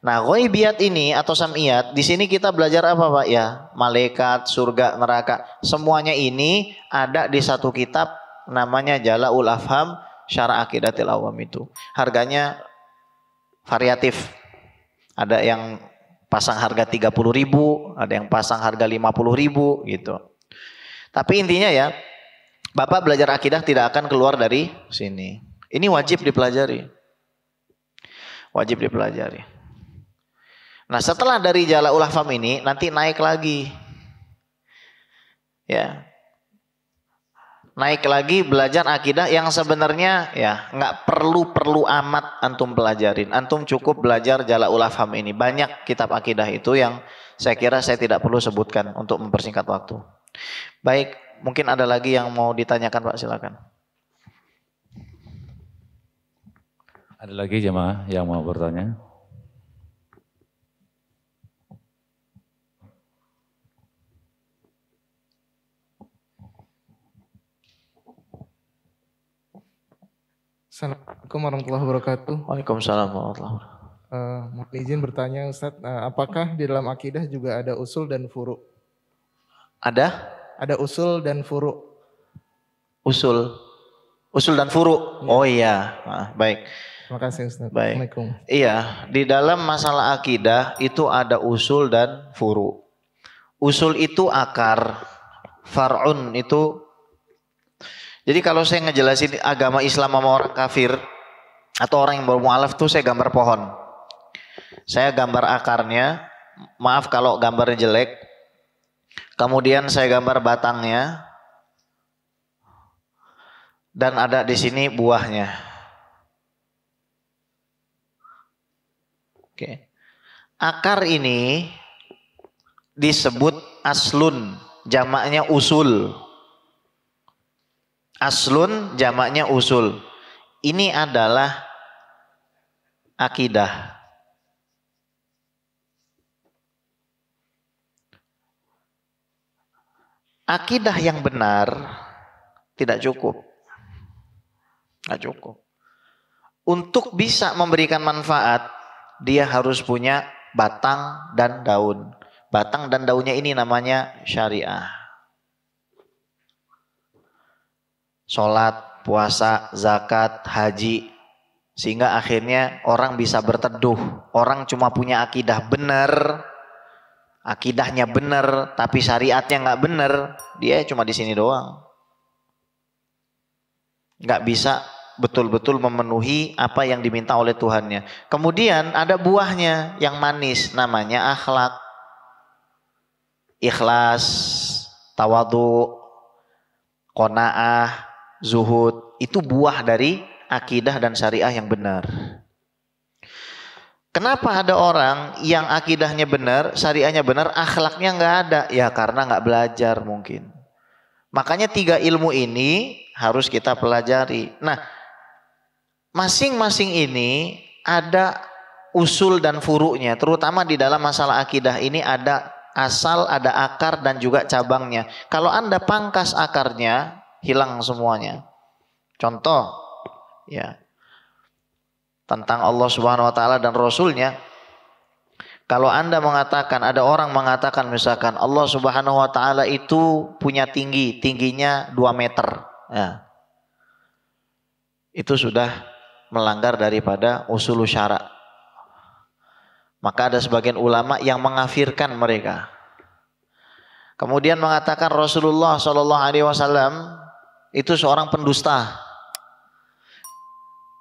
Nah, goibiat ini atau samiyat, di sini kita belajar apa Pak ya? Malaikat, surga, neraka. Semuanya ini ada di satu kitab namanya Jalaul Afham Syara Aqidatil Awam itu. Harganya variatif. Ada yang pasang harga 30 ribu, ada yang pasang harga 50 ribu gitu. Tapi intinya ya, Bapak belajar akidah tidak akan keluar dari sini. Ini wajib dipelajari. Wajib dipelajari. Nah setelah dari jala ulah fam ini, nanti naik lagi. Ya, naik lagi belajar akidah yang sebenarnya ya nggak perlu perlu amat antum pelajarin. Antum cukup belajar jala ulafham ini. Banyak kitab akidah itu yang saya kira saya tidak perlu sebutkan untuk mempersingkat waktu. Baik, mungkin ada lagi yang mau ditanyakan Pak silakan. Ada lagi jemaah yang mau bertanya? Assalamualaikum warahmatullahi wabarakatuh. Waalaikumsalam warahmatullahi wabarakatuh. Uh, mohon izin bertanya Ustaz, uh, apakah di dalam akidah juga ada usul dan furu? Ada? Ada usul dan furu. Usul. Usul dan furu. Ya. Oh iya, nah, baik. Terima kasih Ustaz. Baik. Assalamualaikum. Iya, di dalam masalah akidah itu ada usul dan furu. Usul itu akar, far'un itu jadi kalau saya ngejelasin agama Islam sama orang kafir atau orang yang bermualaf tuh saya gambar pohon. Saya gambar akarnya, maaf kalau gambarnya jelek. Kemudian saya gambar batangnya. Dan ada di sini buahnya. Oke. Akar ini disebut aslun, jamaknya usul. Aslun jamaknya usul. Ini adalah akidah. Akidah yang benar tidak cukup. Tidak cukup. Untuk bisa memberikan manfaat, dia harus punya batang dan daun. Batang dan daunnya ini namanya syariah. sholat, puasa, zakat, haji. Sehingga akhirnya orang bisa berteduh. Orang cuma punya akidah benar, akidahnya benar, tapi syariatnya nggak benar. Dia cuma di sini doang. Nggak bisa betul-betul memenuhi apa yang diminta oleh Tuhannya. Kemudian ada buahnya yang manis namanya akhlak. Ikhlas, tawadu, kona'ah, zuhud itu buah dari akidah dan syariah yang benar. Kenapa ada orang yang akidahnya benar, syariahnya benar, akhlaknya nggak ada? Ya karena nggak belajar mungkin. Makanya tiga ilmu ini harus kita pelajari. Nah, masing-masing ini ada usul dan furuknya, terutama di dalam masalah akidah ini ada asal, ada akar dan juga cabangnya. Kalau Anda pangkas akarnya, hilang semuanya. Contoh ya tentang Allah Subhanahu wa taala dan rasulnya kalau Anda mengatakan ada orang mengatakan misalkan Allah Subhanahu wa taala itu punya tinggi, tingginya 2 meter. Ya. Itu sudah melanggar daripada usul syara. Maka ada sebagian ulama yang mengafirkan mereka. Kemudian mengatakan Rasulullah Shallallahu Alaihi Wasallam itu seorang pendusta.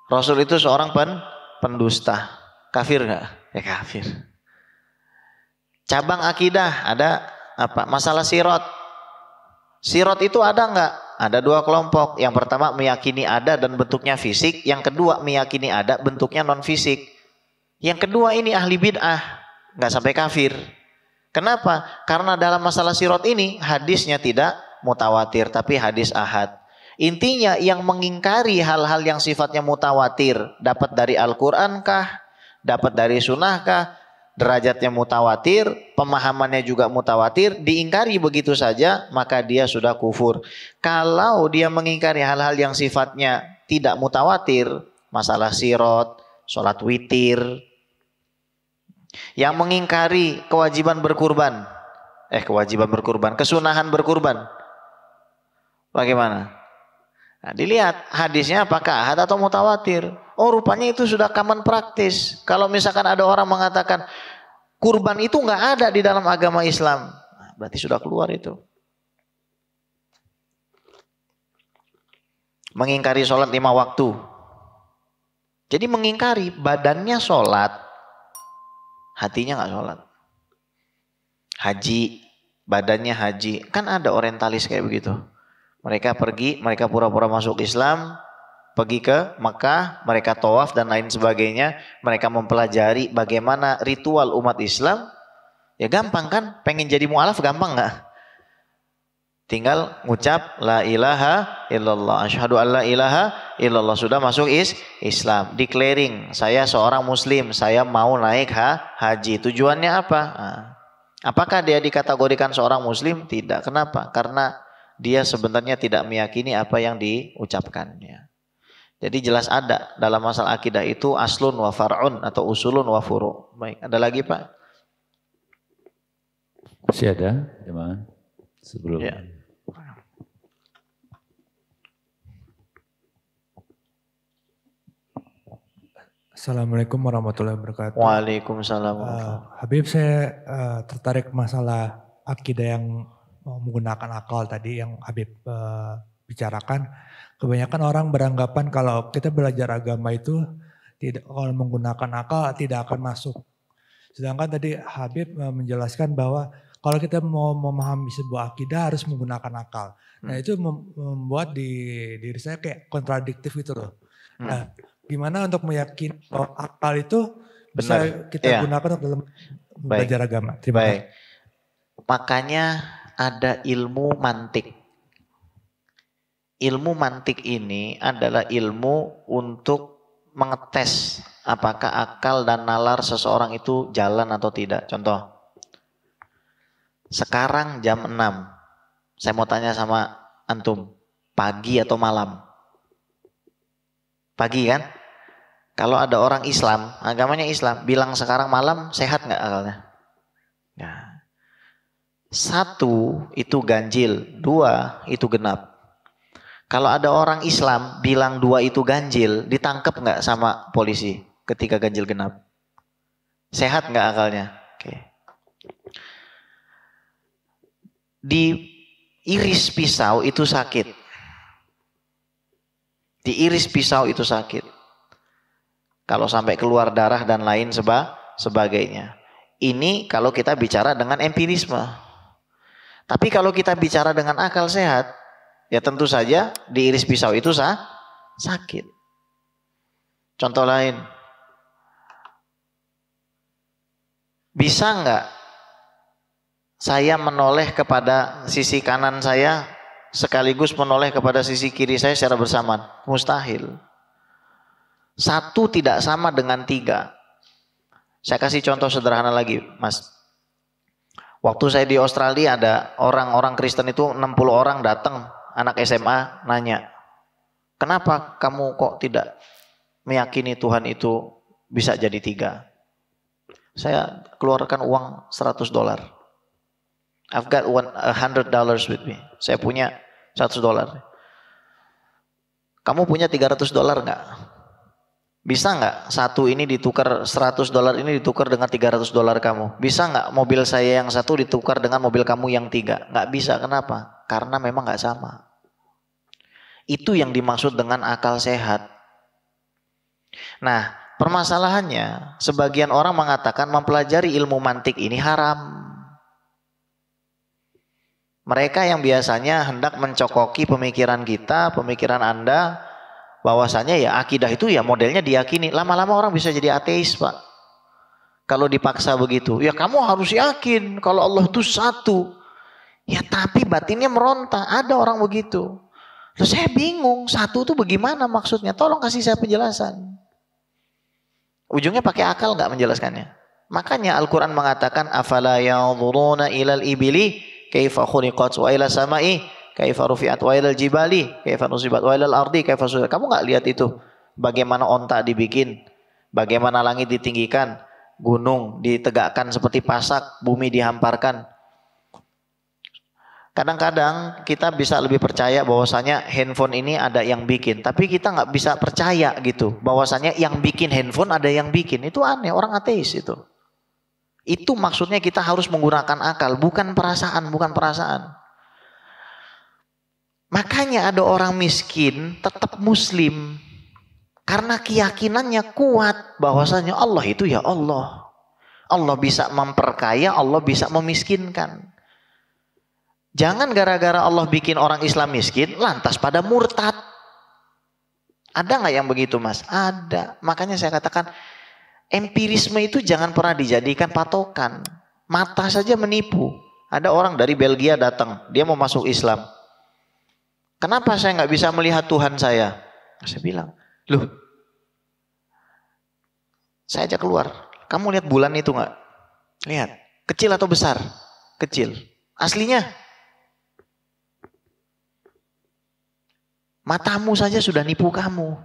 Rasul itu seorang pen, pendusta. Kafir nggak? Ya kafir. Cabang akidah ada apa? Masalah sirot. Sirot itu ada nggak? Ada dua kelompok. Yang pertama meyakini ada dan bentuknya fisik. Yang kedua meyakini ada bentuknya non fisik. Yang kedua ini ahli bid'ah. Nggak sampai kafir. Kenapa? Karena dalam masalah sirot ini hadisnya tidak mutawatir tapi hadis ahad. Intinya yang mengingkari hal-hal yang sifatnya mutawatir dapat dari Al-Qur'an kah, dapat dari sunnah kah, derajatnya mutawatir, pemahamannya juga mutawatir, diingkari begitu saja maka dia sudah kufur. Kalau dia mengingkari hal-hal yang sifatnya tidak mutawatir, masalah sirot, sholat witir, yang mengingkari kewajiban berkurban, eh kewajiban berkurban, kesunahan berkurban, bagaimana? Nah, dilihat hadisnya apakah ahad atau mutawatir. Oh rupanya itu sudah common praktis. Kalau misalkan ada orang mengatakan kurban itu nggak ada di dalam agama Islam, nah, berarti sudah keluar itu. Mengingkari sholat lima waktu. Jadi mengingkari badannya sholat, hatinya nggak sholat. Haji, badannya haji. Kan ada orientalis kayak begitu. Mereka pergi, mereka pura-pura masuk Islam, pergi ke Mekah, mereka tawaf dan lain sebagainya. Mereka mempelajari bagaimana ritual umat Islam. Ya gampang kan? Pengen jadi mu'alaf gampang nggak? Tinggal ngucap la ilaha illallah. Asyhadu alla ilaha illallah. Sudah masuk is Islam. Declaring, saya seorang muslim, saya mau naik ha, haji. Tujuannya apa? Ah. apakah dia dikategorikan seorang muslim? Tidak. Kenapa? Karena dia sebenarnya tidak meyakini apa yang diucapkannya. Jadi jelas ada dalam masalah akidah itu aslun wa far'un atau usulun wa furu. Baik, ada lagi Pak? Masih ada, jemaah. Sebelum ya. Assalamualaikum warahmatullahi wabarakatuh. Waalaikumsalam. Uh, Habib saya uh, tertarik masalah akidah yang Oh, menggunakan akal tadi yang Habib e, bicarakan, kebanyakan orang beranggapan kalau kita belajar agama itu tidak kalau menggunakan akal tidak akan masuk. Sedangkan tadi Habib eh, menjelaskan bahwa kalau kita mau memahami sebuah akidah harus menggunakan akal. Nah hmm. itu membuat di diri saya kayak kontradiktif itu loh. Hmm. Nah gimana untuk meyakini bahwa akal itu bisa Benar. kita ya. gunakan dalam Baik. belajar agama? Terima kasih Makanya ada ilmu mantik. Ilmu mantik ini adalah ilmu untuk mengetes apakah akal dan nalar seseorang itu jalan atau tidak. Contoh, sekarang jam 6. Saya mau tanya sama Antum, pagi atau malam? Pagi kan? Kalau ada orang Islam, agamanya Islam, bilang sekarang malam sehat nggak akalnya? Satu itu ganjil, dua itu genap. Kalau ada orang Islam bilang dua itu ganjil, ditangkap nggak sama polisi ketika ganjil genap? Sehat nggak akalnya? Oke. Di Diiris pisau itu sakit. Diiris pisau itu sakit. Kalau sampai keluar darah dan lain seba, sebagainya. Ini kalau kita bicara dengan empirisme. Tapi kalau kita bicara dengan akal sehat, ya tentu saja diiris pisau itu sah, sakit. Contoh lain, bisa nggak saya menoleh kepada sisi kanan saya sekaligus menoleh kepada sisi kiri saya secara bersamaan? Mustahil. Satu tidak sama dengan tiga. Saya kasih contoh sederhana lagi, Mas. Waktu saya di Australia ada orang-orang Kristen itu 60 orang datang anak SMA nanya, kenapa kamu kok tidak meyakini Tuhan itu bisa jadi tiga? Saya keluarkan uang 100 dolar. I've got one, hundred dollars with me. Saya punya 100 dolar. Kamu punya 300 dolar nggak? bisa nggak satu ini ditukar 100 dolar ini ditukar dengan 300 dolar kamu bisa nggak mobil saya yang satu ditukar dengan mobil kamu yang tiga nggak bisa kenapa karena memang nggak sama itu yang dimaksud dengan akal sehat nah permasalahannya sebagian orang mengatakan mempelajari ilmu mantik ini haram mereka yang biasanya hendak mencokoki pemikiran kita pemikiran anda bahwasanya ya akidah itu ya modelnya diyakini. Lama-lama orang bisa jadi ateis, Pak. Kalau dipaksa begitu, ya kamu harus yakin kalau Allah itu satu. Ya tapi batinnya meronta, ada orang begitu. Terus saya bingung, satu itu bagaimana maksudnya? Tolong kasih saya penjelasan. Ujungnya pakai akal nggak menjelaskannya. Makanya Al-Quran mengatakan, Afala ya'udhuruna ilal ibili kaifa khuliqat wa ila sama'i kaifa rufi'at wa jibali kaifa nusibat wa ilal ardi kaifa Kamu nggak lihat itu bagaimana onta dibikin, bagaimana langit ditinggikan, gunung ditegakkan seperti pasak, bumi dihamparkan. Kadang-kadang kita bisa lebih percaya bahwasanya handphone ini ada yang bikin, tapi kita nggak bisa percaya gitu bahwasanya yang bikin handphone ada yang bikin. Itu aneh, orang ateis itu. Itu maksudnya kita harus menggunakan akal, bukan perasaan, bukan perasaan. Makanya ada orang miskin tetap muslim. Karena keyakinannya kuat bahwasanya Allah itu ya Allah. Allah bisa memperkaya, Allah bisa memiskinkan. Jangan gara-gara Allah bikin orang Islam miskin, lantas pada murtad. Ada nggak yang begitu mas? Ada. Makanya saya katakan, empirisme itu jangan pernah dijadikan patokan. Mata saja menipu. Ada orang dari Belgia datang, dia mau masuk Islam Kenapa saya nggak bisa melihat Tuhan saya? Saya bilang, loh, saya aja keluar. Kamu lihat bulan itu nggak? Lihat. Kecil atau besar? Kecil. Aslinya? Matamu saja sudah nipu kamu.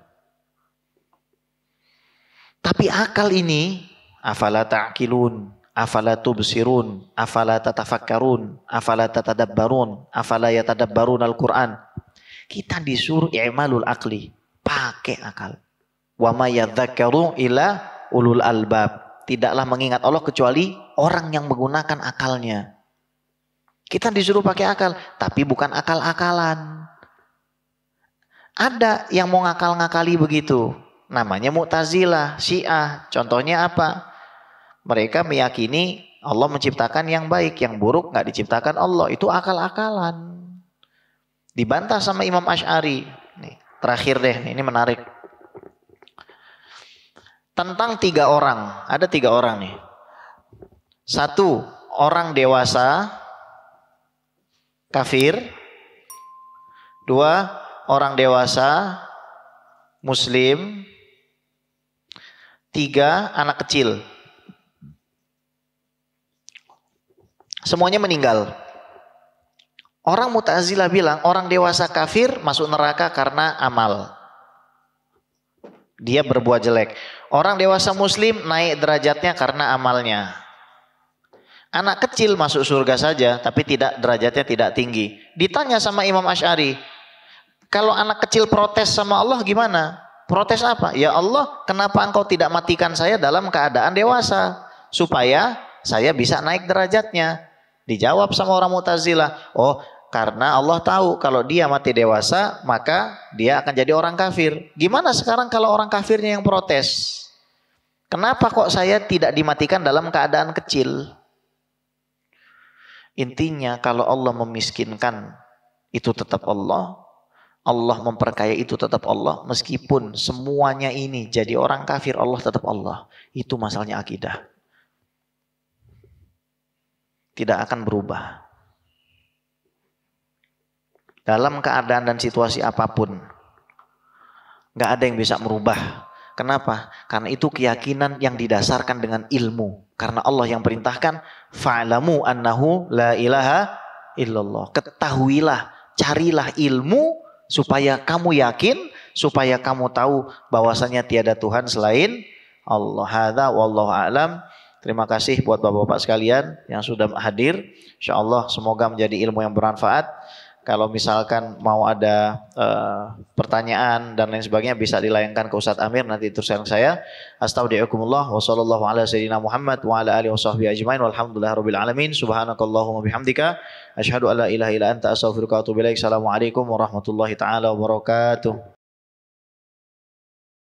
Tapi akal ini, afala ta'kilun, afala tubsirun, afala tatafakkarun, afala tatadabbarun, afala yatadabbarun al-Quran. Kita disuruh i'malul akli, pakai akal. Wa ma yadhakkaru ila ulul albab. Tidaklah mengingat Allah kecuali orang yang menggunakan akalnya. Kita disuruh pakai akal, tapi bukan akal-akalan. Ada yang mau ngakal-ngakali begitu. Namanya Mu'tazilah, Syiah. Contohnya apa? Mereka meyakini Allah menciptakan yang baik, yang buruk nggak diciptakan Allah. Itu akal-akalan. Dibantah sama Imam Ash'ari. Nih, terakhir deh, ini menarik. Tentang tiga orang, ada tiga orang nih. Satu, orang dewasa, kafir. Dua, orang dewasa, muslim. Tiga, anak kecil. Semuanya meninggal. Orang Mu'tazilah bilang orang dewasa kafir masuk neraka karena amal. Dia berbuat jelek. Orang dewasa muslim naik derajatnya karena amalnya. Anak kecil masuk surga saja tapi tidak derajatnya tidak tinggi. Ditanya sama Imam Ash'ari, kalau anak kecil protes sama Allah gimana? Protes apa? Ya Allah, kenapa engkau tidak matikan saya dalam keadaan dewasa supaya saya bisa naik derajatnya? Dijawab sama orang Mu'tazilah, "Oh, karena Allah tahu kalau dia mati dewasa maka dia akan jadi orang kafir. Gimana sekarang kalau orang kafirnya yang protes? Kenapa kok saya tidak dimatikan dalam keadaan kecil? Intinya kalau Allah memiskinkan itu tetap Allah. Allah memperkaya itu tetap Allah. Meskipun semuanya ini jadi orang kafir Allah tetap Allah. Itu masalahnya akidah. Tidak akan berubah. Dalam keadaan dan situasi apapun. Nggak ada yang bisa merubah. Kenapa? Karena itu keyakinan yang didasarkan dengan ilmu. Karena Allah yang perintahkan, fa'lamu annahu la ilaha illallah. Ketahuilah, carilah ilmu supaya kamu yakin, supaya kamu tahu bahwasanya tiada Tuhan selain Allah. Hadza wallahu alam. Terima kasih buat Bapak-bapak sekalian yang sudah hadir. Insyaallah semoga menjadi ilmu yang bermanfaat kalau misalkan mau ada uh, pertanyaan dan lain sebagainya bisa dilayangkan ke Ustadz Amir nanti sayang saya. Astagfirullahaladzim. Wassalamualaikum Muhammad wa ala alihi wa sahbihi ajmain subhanakallahumma bihamdika asyhadu an ilaha illa anta astaghfiruka wa Assalamualaikum warahmatullahi taala wabarakatuh.